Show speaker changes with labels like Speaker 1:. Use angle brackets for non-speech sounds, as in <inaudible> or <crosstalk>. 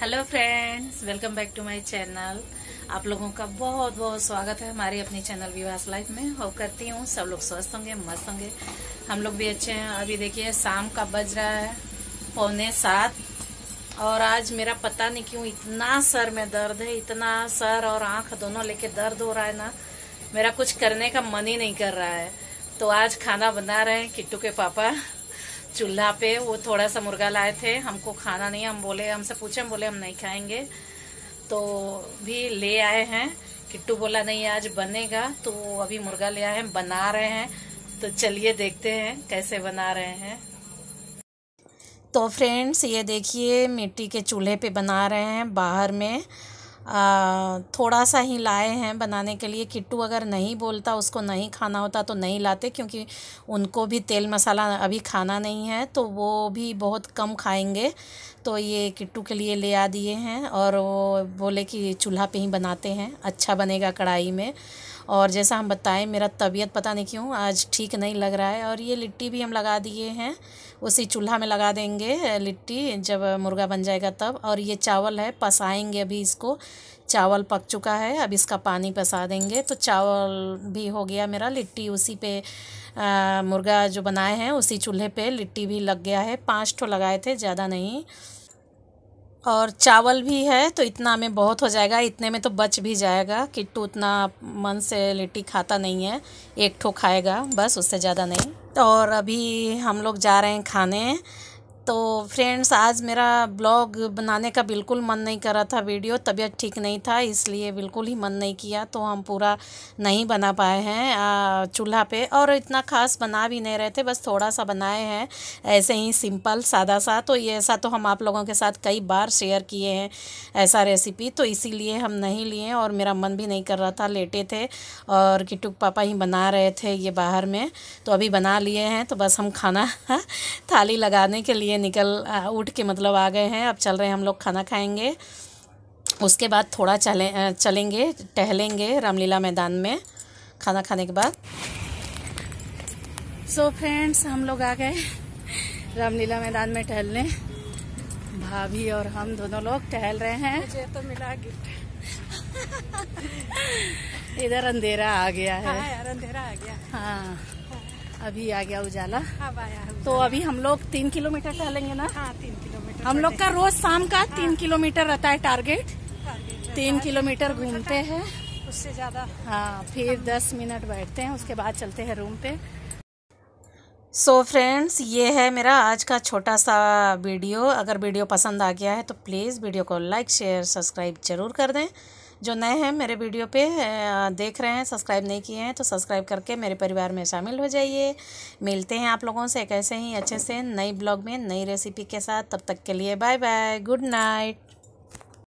Speaker 1: Hello friends welcome back to my channel आप लोगों का बहुत बहुत स्वागत है हमारे अपने चैनल विवास लाइफ में होप करती हूँ सब लोग स्वस्थ होंगे मस्त होंगे हम लोग भी अच्छे हैं अभी देखिए शाम का बज रहा है पौने सात और आज मेरा पता नहीं क्यों इतना सर में दर्द है इतना सर और आंख दोनों लेके दर्द हो रहा है ना मेरा कुछ करने का मन ही नहीं कर रहा है तो आज खाना बना रहे हैं किट्टू के पापा चूल्हा पे वो थोड़ा सा मुर्गा लाए थे हमको खाना नहीं हम बोले हमसे पूछे हम बोले हम नहीं खाएंगे तो भी ले आए हैं किट्टू बोला नहीं आज बनेगा तो अभी मुर्गा ले आए हैं बना रहे हैं तो चलिए
Speaker 2: देखते हैं कैसे बना रहे हैं
Speaker 1: तो फ्रेंड्स ये देखिए मिट्टी के चूल्हे पे बना रहे हैं बाहर में थोड़ा सा ही लाए हैं बनाने के लिए किट्टू अगर नहीं बोलता उसको नहीं खाना होता तो नहीं लाते क्योंकि उनको भी तेल मसाला अभी खाना नहीं है तो वो भी बहुत कम खाएंगे तो ये किट्टू के लिए ले आ दिए हैं और वो बोले कि चूल्हा पे ही बनाते हैं अच्छा बनेगा कढ़ाई में और जैसा हम बताएं मेरा तबीयत पता नहीं क्यों आज ठीक नहीं लग रहा है और ये लिट्टी भी हम लगा दिए हैं उसी चूल्हा में लगा देंगे लिट्टी जब मुर्गा बन जाएगा तब और ये चावल है पसाएंगे अभी इसको चावल पक चुका है अब इसका पानी पसा देंगे तो चावल भी हो गया मेरा लिट्टी उसी पे आ, मुर्गा जो बनाए हैं उसी चूल्हे पे लिट्टी भी लग गया है पाँच ठो लगाए थे ज़्यादा नहीं और चावल भी है तो इतना में बहुत हो जाएगा इतने में तो बच भी जाएगा किट्टू उतना मन से लिट्टी खाता नहीं है एक ठो खाएगा बस उससे ज़्यादा नहीं और अभी हम लोग जा रहे हैं खाने तो फ्रेंड्स आज मेरा ब्लॉग बनाने का बिल्कुल मन नहीं करा था वीडियो तबीयत ठीक नहीं था इसलिए बिल्कुल ही मन नहीं किया तो हम पूरा नहीं बना पाए हैं चूल्हा पे और इतना ख़ास बना भी नहीं रहे थे बस थोड़ा सा बनाए हैं ऐसे ही सिंपल सादा सा तो ये ऐसा तो हम आप लोगों के साथ कई बार शेयर किए हैं ऐसा रेसिपी तो इसी हम नहीं लिए और मेरा मन भी नहीं कर रहा था लेटे थे और किटुक पापा ही बना रहे थे ये बाहर में तो अभी बना लिए हैं तो बस हम खाना <laughs> थाली लगाने के लिए निकल उठ के मतलब आ गए हैं अब चल रहे हैं हम लोग खाना खाएंगे उसके बाद थोड़ा चले चलेंगे टहलेंगे रामलीला मैदान में खाना खाने के बाद सो
Speaker 2: so फ्रेंड्स हम लोग आ गए रामलीला मैदान में टहलने भाभी और हम दोनों लोग टहल रहे हैं मुझे तो मिला गिफ्ट इधर अंधेरा आ गया है हाँ यार अंधेरा आ गया हाँ अभी आ गया उजाला अब आया तो अभी हम लोग तीन किलोमीटर टहलेंगे ना हाँ तीन किलोमीटर हम लोग का रोज शाम का हाँ। तीन किलोमीटर रहता है टारगेट तीन किलोमीटर घूमते हैं उससे ज्यादा हाँ फिर दस मिनट बैठते हैं उसके बाद चलते हैं रूम पे
Speaker 1: सो so फ्रेंड्स ये है मेरा आज का छोटा सा वीडियो अगर वीडियो पसंद आ गया है तो प्लीज़ वीडियो को लाइक शेयर सब्सक्राइब जरूर कर दें जो नए हैं मेरे वीडियो पे देख रहे हैं सब्सक्राइब नहीं किए हैं तो सब्सक्राइब करके मेरे परिवार में शामिल हो जाइए मिलते हैं आप लोगों से कैसे ही अच्छे से नई ब्लॉग में नई रेसिपी के साथ तब तक के लिए बाय बाय गुड नाइट